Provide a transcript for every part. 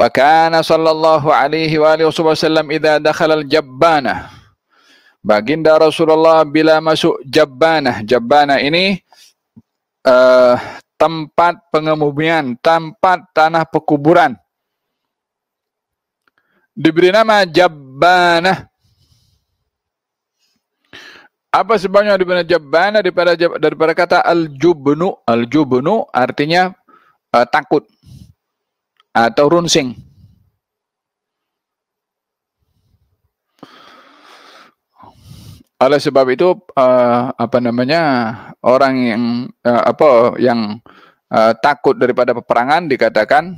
وكان صلى الله عليه وآله وسلم إذا دخل الجبانة baginda Rasulullah bila masuk Jabbanah Jabbanah ini uh, tempat pengemubian tempat tanah pekuburan diberi nama Jabbanah apa sebabnya diberi nama Jabana daripada, daripada kata Al-Jubnu Al-Jubnu artinya uh, takut atau runsing. Oleh sebab itu uh, apa namanya orang yang uh, apa yang uh, takut daripada peperangan dikatakan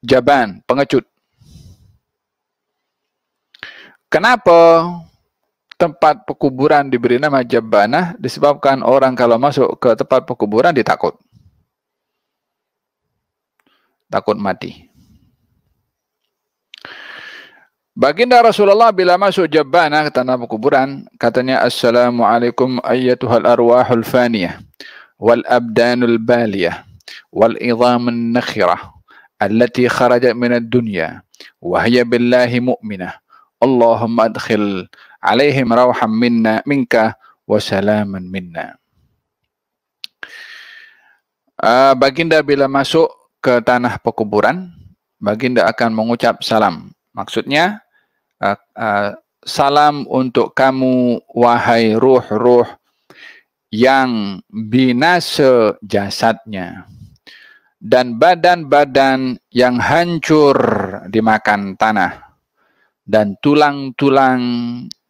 jaban, pengecut. Kenapa tempat pekuburan diberi nama Jabanah disebabkan orang kalau masuk ke tempat pekuburan ditakut. takut mati. Baginda Rasulullah bila masuk Jabana ke tanah kuburan, katanya Assalamualaikum ayatul arwahul faniyah wal abdanul baliyah wal idhamun nakhirah allati kharajat minad dunya wa hiya billahi mu'minah. Allahumma adkhil alaihim rawham minna minka wa salaman minna. Uh, baginda bila masuk ke tanah pekuburan, baginda akan mengucap salam. Maksudnya, uh, uh, salam untuk kamu, wahai ruh-ruh yang binasa jasadnya dan badan-badan yang hancur dimakan tanah dan tulang-tulang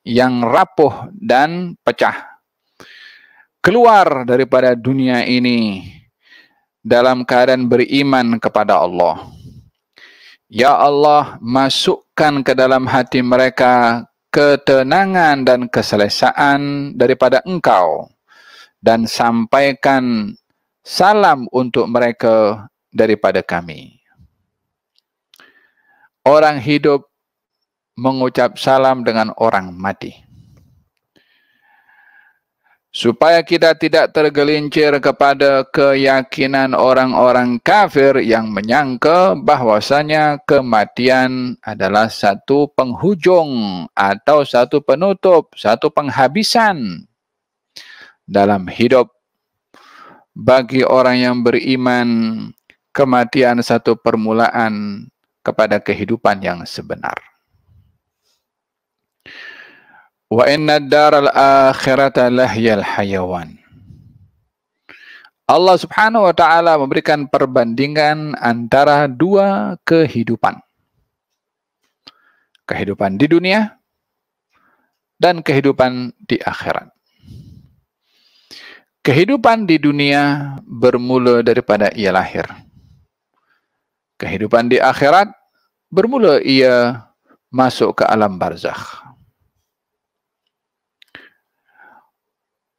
yang rapuh dan pecah keluar daripada dunia ini dalam keadaan beriman kepada Allah. Ya Allah, masukkan ke dalam hati mereka ketenangan dan keselesaan daripada Engkau dan sampaikan salam untuk mereka daripada kami. Orang hidup mengucap salam dengan orang mati supaya kita tidak tergelincir kepada keyakinan orang-orang kafir yang menyangka bahwasanya kematian adalah satu penghujung atau satu penutup, satu penghabisan dalam hidup bagi orang yang beriman kematian satu permulaan kepada kehidupan yang sebenar wa inna daral akhirata lahiyal hayawan. Allah Subhanahu wa taala memberikan perbandingan antara dua kehidupan. Kehidupan di dunia dan kehidupan di akhirat. Kehidupan di dunia bermula daripada ia lahir. Kehidupan di akhirat bermula ia masuk ke alam barzakh.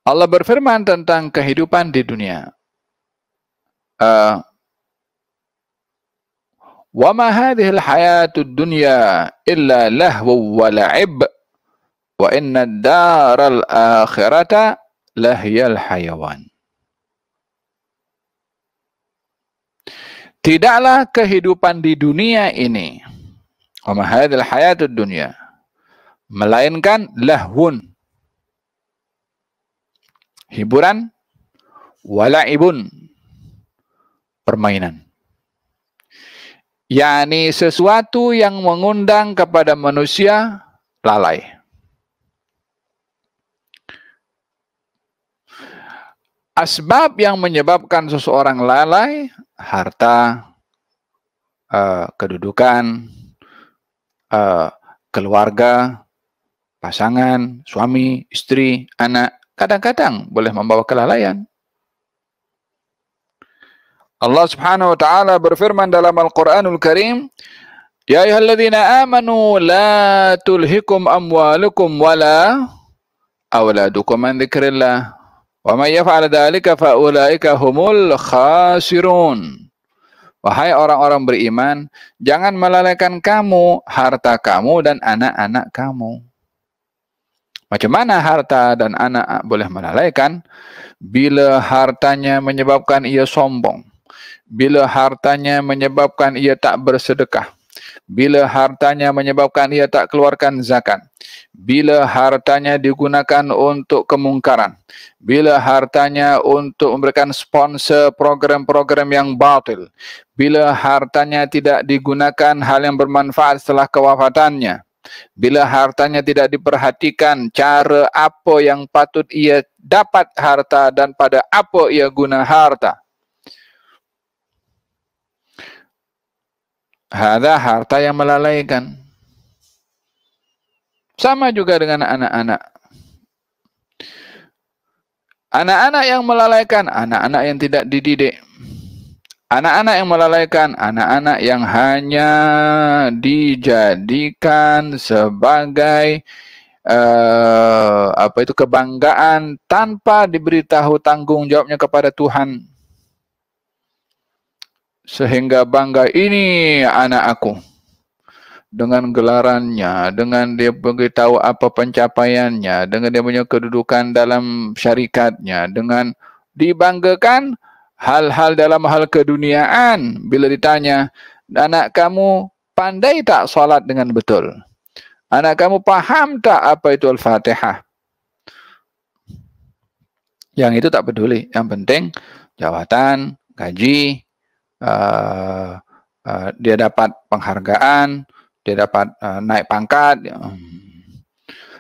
Allah berfirman tentang kehidupan di dunia. Uh, wa ma hadhihi al-hayatu ad-dunya illa lahwu wa la'ib wa inna ad-dara al-akhirata al hayawan. Tidaklah kehidupan di dunia ini. Wa ma hadhihi al-hayatu ad-dunya melainkan lahwun hiburan ibun, permainan yakni sesuatu yang mengundang kepada manusia lalai asbab yang menyebabkan seseorang lalai harta uh, kedudukan uh, keluarga pasangan suami istri anak kadang-kadang boleh membawa kelalaian. Allah Subhanahu wa taala berfirman dalam Al-Qur'anul Karim, "Ya ayyuhalladzina amanu la tulhikum amwalukum wala auladukum an dzikrillah." Wa may yaf'al dhalika fa ulaika humul khasirun. Wahai orang-orang beriman, jangan melalaikan kamu, harta kamu dan anak-anak kamu. Macam mana harta dan anak boleh melalaikan bila hartanya menyebabkan ia sombong? Bila hartanya menyebabkan ia tak bersedekah? Bila hartanya menyebabkan ia tak keluarkan zakat? Bila hartanya digunakan untuk kemungkaran? Bila hartanya untuk memberikan sponsor program-program yang batil? Bila hartanya tidak digunakan hal yang bermanfaat setelah kewafatannya? Bila hartanya tidak diperhatikan, cara apa yang patut ia dapat harta dan pada apa ia guna harta. Ada harta yang melalaikan. Sama juga dengan anak-anak. Anak-anak yang melalaikan, anak-anak yang tidak dididik. Anak-anak yang melalaikan, anak-anak yang hanya dijadikan sebagai uh, apa itu kebanggaan tanpa diberitahu tanggung jawabnya kepada Tuhan. Sehingga bangga ini anak aku dengan gelarannya, dengan dia beritahu apa pencapaiannya, dengan dia punya kedudukan dalam syarikatnya, dengan dibanggakan, hal-hal dalam hal keduniaan bila ditanya anak kamu pandai tak salat dengan betul anak kamu paham tak apa itu al-fatihah yang itu tak peduli yang penting jawatan gaji uh, uh, dia dapat penghargaan dia dapat uh, naik pangkat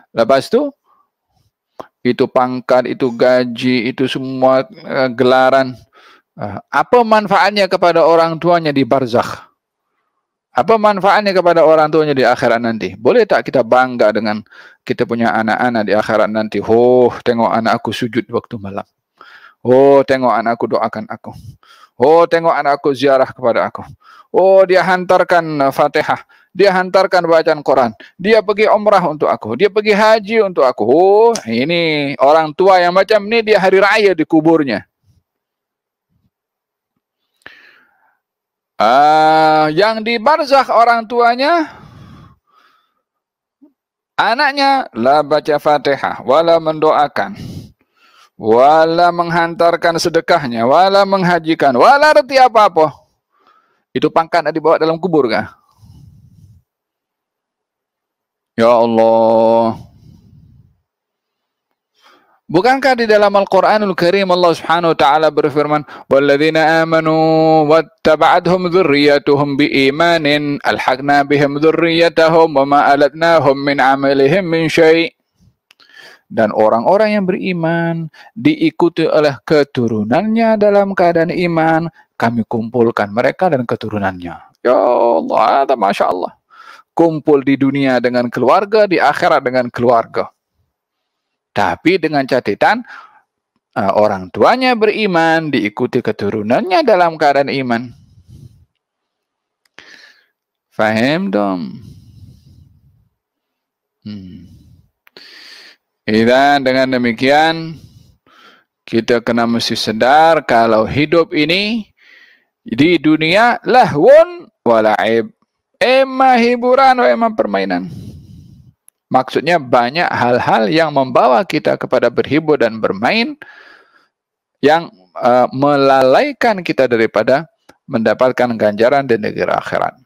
lepas itu itu pangkat, itu gaji, itu semua uh, gelaran Ah, apa manfaatnya kepada orang tuanya di barzakh? Apa manfaatnya kepada orang tuanya di akhirat nanti? Boleh tak kita bangga dengan kita punya anak-anak di akhirat nanti? Oh, tengok anak aku sujud waktu malam. Oh, tengok anak aku doakan aku. Oh, tengok anak aku ziarah kepada aku. Oh, dia hantarkan uh, fatihah. Dia hantarkan bacaan Quran. Dia pergi umrah untuk aku. Dia pergi haji untuk aku. Oh, ini orang tua yang macam ni dia hari raya di kuburnya. uh, yang di barzakh orang tuanya anaknya la baca Fatihah wala mendoakan wala menghantarkan sedekahnya wala menghajikan wala reti apa-apa itu pangkat nak dibawa dalam kubur kah Ya Allah Bukankah di dalam Al-Quranul Karim Allah Subhanahu wa taala berfirman, "Walladzina amanu wattaba'adhum dzurriyyatuhum biimanin alhaqna bihim dzurriyyatahum wa ma alatnahum min amalihim min syai'." Dan orang-orang yang beriman diikuti oleh keturunannya dalam keadaan iman, kami kumpulkan mereka dan keturunannya. Ya Allah, ada Kumpul di dunia dengan keluarga, di akhirat dengan keluarga. Tapi dengan catatan eh, orang tuanya beriman, diikuti keturunannya dalam keadaan iman. Faham dong? Hmm. Ida, dengan demikian kita kena mesti sadar kalau hidup ini di dunia lahun walaib. Emang hiburan, emang permainan. Maksudnya banyak hal-hal yang membawa kita kepada berhibur dan bermain yang uh, melalaikan kita daripada mendapatkan ganjaran di negeri akhirat.